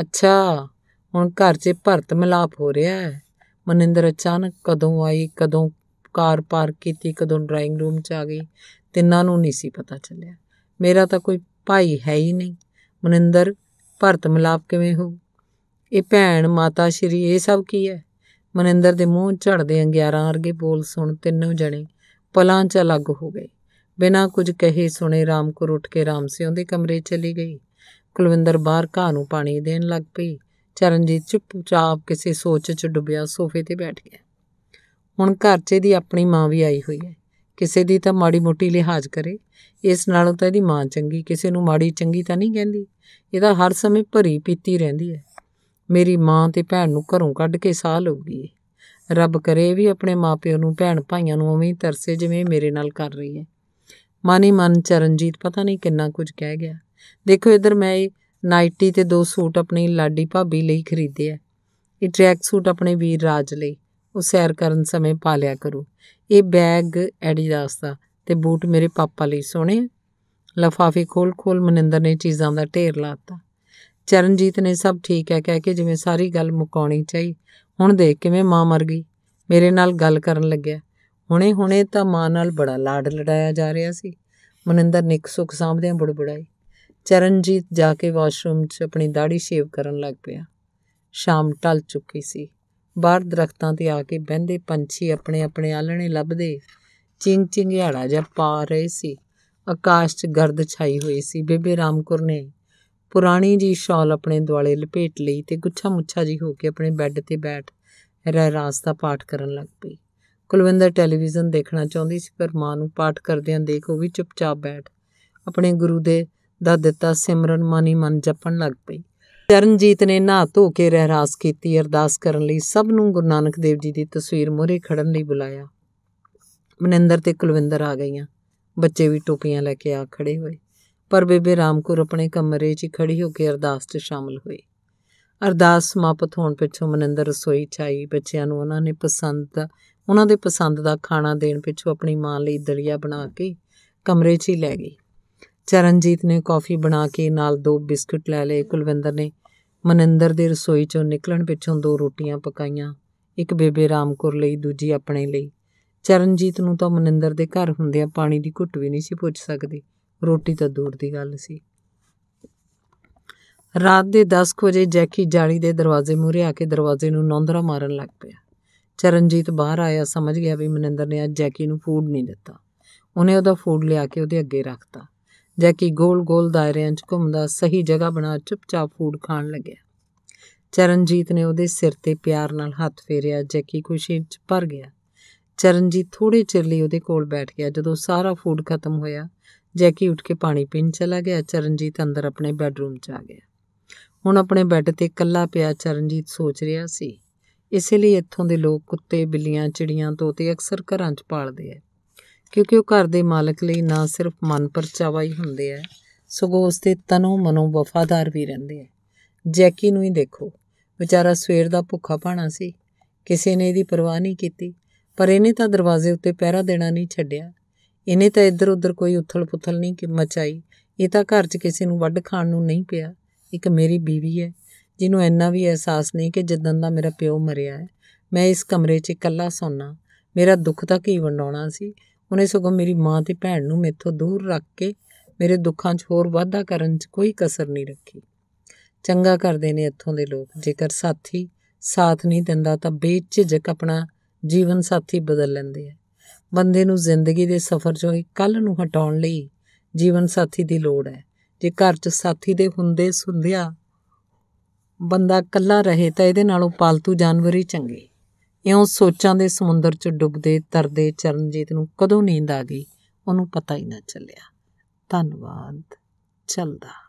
ਅੱਛਾ ਹੁਣ ਘਰ 'ਚ ਭਰਤ ਮਿਲਾਪ ਹੋ ਰਿਹਾ ਹੈ ਮਨਿੰਦਰ ਅਚਾਨਕ ਕਦੋਂ ਆਈ ਕਦੋਂ ਕਾਰ ਪਾਰਕ ਕੀਤੀ ਕਦੋਂ ਡਰਾਇੰਗ ਰੂਮ 'ਚ ਆ ਗਈ ਤਿੰਨਾਂ ਨੂੰ ਨਹੀਂ ਸੀ ਪਤਾ ਚੱਲਿਆ ਮੇਰਾ ਤਾਂ ਕੋਈ ਭਾਈ ਹੈ ਹੀ ਨਹੀਂ ਮਨਿੰਦਰ ਭਰਤ ਮਿਲਾਪ ਕਿਵੇਂ ਹੋ ਇਹ ਭੈਣ ਮਾਤਾ ਸ਼੍ਰੀ ਇਹ ਸਭ ਕੀ ਹੈ ਮਨਿੰਦਰ ਦੇ ਮੂੰਹ ਝੜਦੇ ਅੰਗਿਆਰਾਂ ਵਰਗੇ ਬੋਲ ਸੁਣ ਤਿੰਨੋਂ ਜਣੇ ਪਲਾਂ 'ਚ ਅਲੱਗ ਹੋ ਗਏ ਬਿਨਾਂ ਕੁਝ ਕਹੇ ਸੁਣੇ ਰਾਮ ਕੋ ਉੱਠ ਕੇ ਰਾਮ ਸਿਉਂ ਦੇ ਕਮਰੇ ਚਲੀ ਗਈ ਕੁਲਵਿੰਦਰ ਬਾਹਰ ਘਾਹ ਨੂੰ ਪਾਣੀ ਦੇਣ ਲੱਗ ਪਈ ਚਰਨਜੀਤ ਚੁੱਪਚਾਪ ਕਿਸੇ ਸੋਚ 'ਚ ਡੁੱਬਿਆ ਸੋਫੇ ਤੇ ਬੈਠ ਗਿਆ ਹੁਣ ਘਰ 'ਚ ਇਹਦੀ ਆਪਣੀ ਮਾਂ ਵੀ ਆਈ ਹੋਈ ਹੈ ਕਿਸੇ ਦੀ ਤਾਂ ਮਾੜੀ ਮੋਟੀ ਲਿਹਾਜ਼ ਕਰੇ ਇਸ ਨਾਲੋਂ ਤਾਂ ਇਹਦੀ ਮਾਂ ਚੰਗੀ ਕਿਸੇ ਨੂੰ ਮਾੜੀ ਚੰਗੀ ਤਾਂ ਨਹੀਂ ਕਹਿੰਦੀ ਇਹਦਾ ਹਰ ਸਮੇਂ ਭਰੀ ਪੀਤੀ ਰਹਿੰਦੀ ਹੈ ਮੇਰੀ ਮਾਂ ਤੇ ਭੈਣ ਨੂੰ ਘਰੋਂ ਕੱਢ ਕੇ ਸਾਹ ਲਉਗੀ ਰੱਬ ਕਰੇ ਵੀ ਆਪਣੇ ਮਾਪਿਓ ਨੂੰ ਭੈਣ ਭਾਈਆਂ ਨੂੰ ਉਵੇਂ ਤਰਸੇ ਜਿਵੇਂ ਮੇਰੇ ਨਾਲ ਕਰ ਰਹੀ ਹੈ ਮਾਨੀ ਮਨ ਚਰਨਜੀਤ ਪਤਾ ਨਹੀਂ ਕਿੰਨਾ ਕੁਝ ਕਹਿ ਗਿਆ ਦੇਖੋ ਇਧਰ ਮੈਂ ਇਹ ਨਾਈਟੀ ਤੇ ਦੋ ਸੂਟ ਆਪਣੀ ਲਾਡੀ ਭਾਬੀ ਲਈ ਖਰੀਦੇ ਆ ਇਹ ਟਰੈਕ ਸੂਟ ਆਪਣੇ ਵੀਰ ਰਾਜ ਲਈ ਉਹ ਸੈਰ ਕਰਨ ਸਮੇਂ ਪਾ ਲਿਆ ਕਰੂ ਇਹ ਬੈਗ ਐਡੀਦਾਸ ਦਾ ਤੇ ਬੂਟ ਮੇਰੇ ਪਾਪਾ ਲਈ ਸੋਹਣੇ ਲਫਾਫੇ ਖੋਲ-ਖੋਲ ਮਨਿੰਦਰ ਨੇ ਚੀਜ਼ਾਂ ਦਾ ਢੇਰ ਲਾਤਾ ਚਰਨਜੀਤ ਨੇ ਸਭ ਠੀਕ ਹੈ ਕਹਿ ਕੇ ਜਿਵੇਂ ਸਾਰੀ ਗੱਲ ਮੁਕਾਉਣੀ ਚਾਹੀ ਹੁਣ ਦੇਖ ਕਿਵੇਂ ਮਾਂ ਮਰ ਗਈ ਮੇਰੇ ਨਾਲ ਗੱਲ ਕਰਨ ਲੱਗਿਆ ਹੁਣੇ-ਹੁਣੇ ਤਾਂ ਮਾਂ ਨਾਲ ਬੜਾ ਲਾਡ ਲੜਾਇਆ ਜਾ ਰਿਹਾ ਸੀ ਮਨਿੰਦਰ ਇੱਕ ਸੁੱਖ ਸਾਹਮਣੇ ਬੜਬੜਾਈ ਚਰਨਜੀਤ ਜਾ ਕੇ ਵਾਸ਼ਰੂਮ 'ਚ ਆਪਣੀ ਦਾੜੀ ਸ਼ੇਵ ਕਰਨ ਲੱਗ ਪਿਆ ਸ਼ਾਮ ਟਲ ਚੁੱਕੀ ਸੀ ਬਾਹਰ ਦਰਖਤਾਂ 'ਤੇ ਆ ਕੇ ਬਹਿੰਦੇ ਪੰਛੀ ਆਪਣੇ ਆਪਣੇ ਆਲਣੇ ਲੱਭਦੇ ਚਿੰਗ ਚਿੰਗਿਆੜਾ ਜਾਂ ਪਾ ਰਹੇ ਸੀ ਆਕਾਸ਼ 'ਚ ਗਰਦ ਛਾਈ ਹੋਈ ਸੀ ਬੇਬੇ ਰਾਮਕੁਰ ਨੇ ਪੁਰਾਣੀ ਜੀ ਸ਼ਾਲ ਆਪਣੇ ਦੁਆਲੇ ਲਪੇਟ ਲਈ ਤੇ ਗੁੱਛਾ ਮੁੱਛਾ ਜੀ ਹੋ ਕੇ ਆਪਣੇ ਬੈੱਡ ਤੇ ਬੈਠ ਰਹਿਰਾਸ ਦਾ ਪਾਠ ਕਰਨ ਲੱਗ ਪਈ ਕੁਲਵਿੰਦਰ ਟੈਲੀਵਿਜ਼ਨ ਦੇਖਣਾ ਚਾਹੁੰਦੀ ਸੀ ਪਰ ਮਾਂ ਨੂੰ ਪਾਠ ਕਰਦਿਆਂ ਦੇਖ ਉਹ ਵੀ ਚੁੱਪਚਾਪ ਬੈਠ ਆਪਣੇ ਗੁਰੂ ਦੇ ਦਾ ਦਿੱਤਾ ਸਿਮਰਨ ਮਨੀ ਮਨ ਜਪਣ ਲੱਗ ਪਈ ਚਰਨਜੀਤ ਨੇ ਨਹਾ ਧੋ ਕੇ ਰਹਿਰਾਸ ਕੀਤੀ ਅਰਦਾਸ ਕਰਨ ਲਈ ਸਭ ਨੂੰ ਗੁਰੂ ਨਾਨਕ ਦੇਵ ਜੀ ਦੀ ਤਸਵੀਰ ਮੋਰੇ ਖੜਨ ਲਈ ਬੁਲਾਇਆ ਮਨਿੰਦਰ ਤੇ ਕੁਲਵਿੰਦਰ ਆ ਗਈਆਂ ਬੱਚੇ ਵੀ ਟੋਪੀਆਂ ਲੈ ਕੇ ਆ ਖੜੇ ਹੋਏ ਪਰ ਬੇਬੇ ਰਾਮਕੁਰ ਆਪਣੇ ਕਮਰੇ 'ਚ ਖੜੀ ਹੋ ਕੇ ਅਰਦਾਸ 'ਚ ਸ਼ਾਮਲ ਹੋਈ ਅਰਦਾਸ ਸਮਾਪਤ ਹੋਣ ਪਿੱਛੋਂ ਮਨਿੰਦਰ ਰਸੋਈ 'ਚ ਆਈ ਬੱਚਿਆਂ ਨੂੰ ਉਹਨਾਂ ਨੇ ਪਸੰਦ ਦਾ ਉਹਨਾਂ ਦੇ ਪਸੰਦ ਦਾ ਖਾਣਾ ਦੇਣ ਪਿੱਛੋਂ ਆਪਣੀ ਮਾਂ ਲਈ ਦਲੀਆ ਬਣਾ ਕੇ ਕਮਰੇ 'ਚ ਹੀ ਲੈ ਗਈ ਚਰਨਜੀਤ ਨੇ ਕਾਫੀ ਬਣਾ ਕੇ ਨਾਲ ਦੋ ਬਿਸਕੁਟ ਲੈ ਲਏ ਕੁਲਵਿੰਦਰ ਨੇ ਮਨਿੰਦਰ ਦੇ ਰਸੋਈ ਚੋਂ ਨਿਕਲਣ ਪਿੱਛੋਂ ਦੋ ਰੋਟੀਆਂ ਪਕਾਈਆਂ ਇੱਕ ਬੇਬੇ ਰਾਮਕੁਰ ਲਈ ਦੂਜੀ ਆਪਣੇ ਲਈ ਚਰਨਜੀਤ ਨੂੰ ਤਾਂ ਮਨਿੰਦਰ ਦੇ ਘਰ ਹੁੰਦਿਆਂ ਪਾਣੀ ਦੀ ਘੁੱਟ ਵੀ ਨਹੀਂ ਸੀ ਪੁੱਛ ਸਕਦੀ ਰੋਟੀ ਤਾਂ ਦੂਰ ਦੀ ਗੱਲ ਸੀ ਰਾਤ ਦੇ 10 ਵਜੇ ਜੈਕੀ ਜਾਲੀ ਦੇ ਦਰਵਾਜ਼ੇ ਮੂਰੇ ਆ ਕੇ ਦਰਵਾਜ਼ੇ ਨੂੰ ਨੌਂਦਰਾ ਮਾਰਨ ਲੱਗ ਪਿਆ ਚਰਨਜੀਤ ਬਾਹਰ ਆਇਆ ਸਮਝ ਗਿਆ ਵੀ ਮਨਿੰਦਰ ਨੇ ਅੱਜ ਜੈਕੀ ਨੂੰ ਫੂਡ ਨਹੀਂ ਦਿੱਤਾ ਉਹਨੇ ਉਹਦਾ ਫੂਡ ਲਿਆ ਕੇ ਉਹਦੇ ਅੱਗੇ ਰੱਖਤਾ ਜੈਕੀ ਗੋਲ-ਗੋਲ ਦਾਇਰਿਆਂ 'ਚ ਘੁੰਮਦਾ ਸਹੀ ਜਗ੍ਹਾ ਬਣਾ ਚੁੱਪਚਾਪ ਫੂਡ ਖਾਣ ਲੱਗਿਆ ਚਰਨਜੀਤ ਨੇ ਉਹਦੇ ਸਿਰ ਤੇ ਪਿਆਰ ਨਾਲ ਹੱਥ ਫੇਰਿਆ ਜੈਕੀ ਖੁਸ਼ੀ 'ਚ ਭਰ ਗਿਆ ਚਰਨਜੀਤ ਥੋੜੇ ਚਿਰ ਲਈ ਉਹਦੇ ਕੋਲ ਬੈਠ ਗਿਆ ਜਦੋਂ ਸਾਰਾ ਫੂਡ ਖਤਮ ਹੋਇਆ ਜੈਕੀ ਉੱਠ ਕੇ ਪਾਣੀ ਪੀਣ ਚਲਾ ਗਿਆ ਚਰਨਜੀਤ ਅੰਦਰ ਆਪਣੇ ਬੈੱਡਰੂਮ 'ਚ ਆ ਗਿਆ ਹੁਣ ਆਪਣੇ ਬੈੱਡ ਤੇ ਇਕੱਲਾ ਪਿਆ ਚਰਨਜੀਤ ਸੋਚ ਰਿਹਾ ਸੀ ਇਸੇ ਲਈ ਇੱਥੋਂ ਦੇ ਲੋਕ ਕੁੱਤੇ ਬਿੱਲੀਆਂ ਚਿੜੀਆਂ ਤੋਤੇ ਅਕਸਰ ਘਰਾਂ 'ਚ ਪਾਲਦੇ ਆ ਕਿਉਂਕਿ ਉਹ ਘਰ ਦੇ ਮਾਲਕ ਲਈ ਨਾ ਸਿਰਫ ਮਨ ਪਰਚਾਵਾ ਹੀ ਹੁੰਦੇ ਆ ਸਗੋਂ ਉਸ ਦੇ ਤਨੋਂ ਮਨੋਂ ਵਫਾਦਾਰ ਵੀ ਰਹਿੰਦੇ ਆ ਜੈਕੀ ਨੂੰ ਹੀ ਦੇਖੋ ਵਿਚਾਰਾ ਸਵੇਰ ਦਾ ਭੁੱਖਾ ਭਾਣਾ ਸੀ ਕਿਸੇ ਨੇ ਇਹਦੀ ਪਰਵਾਹ ਨਹੀਂ ਕੀਤੀ ਪਰ ਇਹਨੇ ਤਾਂ ਦਰਵਾਜ਼ੇ ਉੱਤੇ ਪਹਿਰਾ ਦੇਣਾ ਨਹੀਂ ਛੱਡਿਆ ਇਹਨੇ ਤਾਂ ਇੱਧਰ ਉੱਧਰ ਕੋਈ ਉਥਲ-ਪੁਥਲ ਨਹੀਂ ਕਿ ਮਚਾਈ ਇਹ ਤਾਂ ਘਰ 'ਚ ਕਿਸੇ ਨੂੰ ਵੱਢ ਖਾਣ ਨੂੰ ਨਹੀਂ ਪਿਆ ਇੱਕ ਮੇਰੀ ਬੀਵੀ ਹੈ ਜਿਹਨੂੰ ਇੰਨਾ ਵੀ ਅਹਿਸਾਸ ਨਹੀਂ ਕਿ ਜਦੋਂ ਦਾ ਮੇਰਾ ਪਿਓ ਮਰਿਆ ਹੈ ਮੈਂ ਇਸ ਕਮਰੇ 'ਚ ਇਕੱਲਾ ਸੌਣਾ ਮੇਰਾ ਦੁੱਖ ਤਾਂ ਕੀ ਵੰਡਾਉਣਾ ਸੀ ਉਹਨੇ ਸਗੋਂ ਮੇਰੀ ਮਾਂ ਤੇ ਭੈਣ ਨੂੰ ਮੇਥੋਂ ਦੂਰ ਰੱਖ ਕੇ ਮੇਰੇ ਦੁੱਖਾਂ 'ਚ ਹੋਰ ਵਾਧਾ ਕਰਨ 'ਚ ਕੋਈ ਕਸਰ ਨਹੀਂ ਰੱਖੀ ਚੰਗਾ ਕਰਦੇ ਨੇ ਇੱਥੋਂ ਦੇ ਲੋਕ ਜੇਕਰ ਸਾਥੀ ਸਾਥ ਨਹੀਂ ਦਿੰਦਾ ਤਾਂ ਬੇਝਿਜਕ ਆਪਣਾ ਜੀਵਨ ਸਾਥੀ ਬਦਲ ਲੈਂਦੇ ਆ ਬੰਦੇ ਨੂੰ ਜ਼ਿੰਦਗੀ ਦੇ ਸਫ਼ਰ 'ਚੋਂ ਇੱਕ ਕੱਲ ਨੂੰ ਹਟਾਉਣ ਲਈ ਜੀਵਨ ਸਾਥੀ ਦੀ ਲੋੜ ਹੈ ਜੇ ਘਰ 'ਚ ਸਾਥੀ ਦੇ ਹੁੰਦੇ ਸੁੰਦਿਆ ਬੰਦਾ ਇਕੱਲਾ ਰਹੇ ਤਾਂ ਇਹਦੇ ਨਾਲੋਂ ਪਾਲਤੂ ਜਾਨਵਰ ਹੀ ਚੰਗੇ ਇਉਂ ਸੋਚਾਂ ਦੇ ਸਮੁੰਦਰ 'ਚ ਡੁੱਬਦੇ ਤਰਦੇ ਚਰਨਜੀਤ ਨੂੰ ਕਦੋਂ ਨੀਂਦ ਆ ਗਈ ਉਹਨੂੰ ਪਤਾ ਹੀ ਨਾ ਚੱਲਿਆ ਧੰਨਵਾਦ ਚੱਲਦਾ